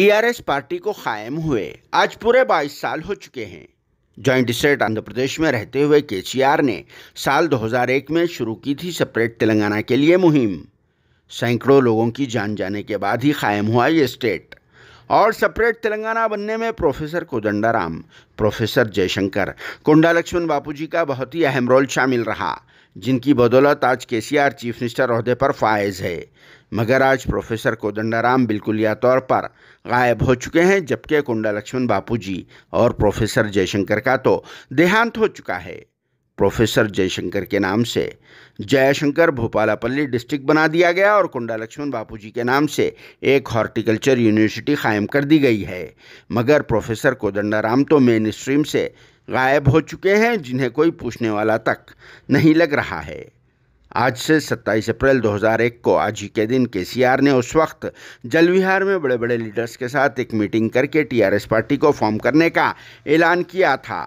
TRS party को कायम हुए आज पूरे 22 साल हो चुके हैं जॉइंट स्टेट आंध्र प्रदेश में रहते हुए केसीआर ने साल 2001 में शुरू की थी सेपरेट तेलंगाना के लिए मुहिम सैकड़ों लोगों की जान जाने के बाद ही कायम हुआ ये स्टेट और सेपरेट तेलंगाना बनने में प्रोफेसर कोदंडाराम प्रोफेसर जयशंकर कुंडा लक्ष्मण बापूजी का बहुत ही अहम रोल शामिल रहा जिनकी बदौलत आज केसीआर चीफ मिनिस्टर अहदे पर फायज है मगर आज प्रोफेसर कोदंडाराम बिल्कुलिया तौर पर गायब हो चुके हैं जबकि कुंडा लक्ष्मण बापूजी और प्रोफेसर जयशंकर का तो देहांत हो चुका है प्रोफेसर जयशंकर के नाम से जयशंकर भोपालापल्ली डिस्ट्रिक्ट बना दिया गया और कुंडा लक्ष्मण बापूजी के नाम से एक हॉर्टिकल्चर यूनिवर्सिटी कायम कर दी गई है मगर प्रोफेसर कोदंडाराम तो मेन स्ट्रीम से गायब हो चुके हैं जिन्हें कोई पूछने वाला तक नहीं लग रहा है आज से 27 अप्रैल 2001 को आज ही के दिन केसीआर ने उस वक्त जलविहार में बड़े बड़े लीडर्स के साथ एक मीटिंग करके टीआरएस पार्टी को फॉर्म करने का ऐलान किया था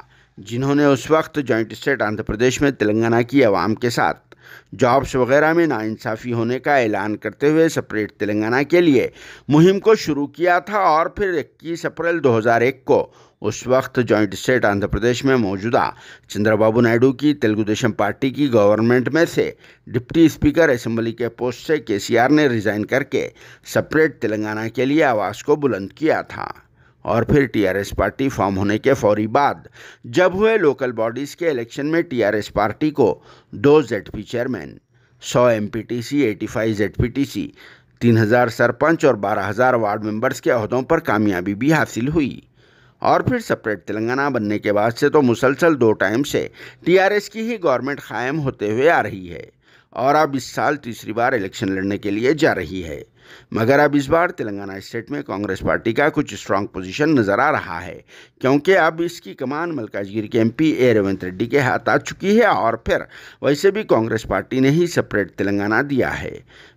जिन्होंने उस वक्त जॉइंट स्टेट आंध्र प्रदेश में तेलंगाना की आवाम के साथ जॉब्स वगैरह में नाइंसाफ़ी होने का ऐलान करते हुए सेपरेट तेलंगाना के लिए मुहिम को शुरू किया था और फिर 21 अप्रैल 2001 को उस वक्त जॉइंट स्टेट आंध्र प्रदेश में मौजूदा चंद्रबाबू नायडू की तेलुगु देशम पार्टी की गवर्नमेंट में से डिप्टी स्पीकर असेंबली के पोस्ट से केसीआर ने रिज़ाइन करके सेपरेट तेलंगाना के लिए आवाज़ को बुलंद किया था और फिर टीआरएस पार्टी फॉर्म होने के फौरी बाद जब हुए लोकल बॉडीज़ के इलेक्शन में टीआरएस पार्टी को दो जेड चेयरमैन सौ M P T C eighty five Z P T C तीन हज़ार सरपंच और बारह हज़ार वार्ड मेंबर्स के अहदों पर कामयाबी भी हासिल हुई और फिर सेपरेट तेलंगाना बनने के बाद से तो मुसलसल दो टाइम से टीआरएस की ही गवर्नमेंट कायम होते हुए आ रही है और अब इस साल तीसरी बार इलेक्शन लड़ने के लिए जा रही है मगर अब इस बार तेलंगाना स्टेट में कांग्रेस पार्टी का कुछ स्ट्रांग पोजीशन नज़र आ रहा है क्योंकि अब इसकी कमान मलकाजगिरी के एमपी ए रेवंत रेड्डी के हाथ आ चुकी है और फिर वैसे भी कांग्रेस पार्टी ने ही सेपरेट तेलंगाना दिया है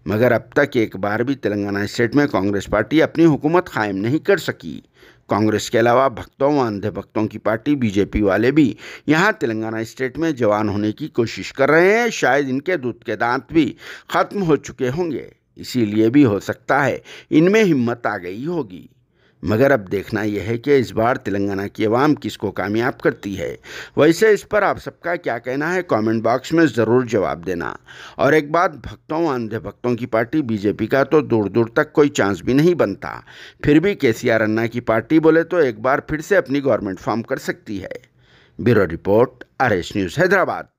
मगर अब तक एक बार भी तेलंगाना स्टेट में कांग्रेस पार्टी अपनी हुकूमत कायम नहीं कर सकी कांग्रेस के अलावा भक्तों व अंधे भक्तों की पार्टी बीजेपी वाले भी यहाँ तेलंगाना स्टेट में जवान होने की कोशिश कर रहे हैं शायद इनके दूध के दांत भी खत्म हो चुके होंगे इसीलिए भी हो सकता है इनमें हिम्मत आ गई होगी मगर अब देखना यह है कि इस बार तेलंगाना की आवाम किसको कामयाब करती है वैसे इस पर आप सबका क्या कहना है कमेंट बॉक्स में ज़रूर जवाब देना और एक बात भक्तों अंधे भक्तों की पार्टी बीजेपी का तो दूर दूर तक कोई चांस भी नहीं बनता फिर भी के सी आर अन्ना की पार्टी बोले तो एक बार फिर से अपनी गवर्नमेंट फॉर्म कर सकती है bureau report R news Hyderabad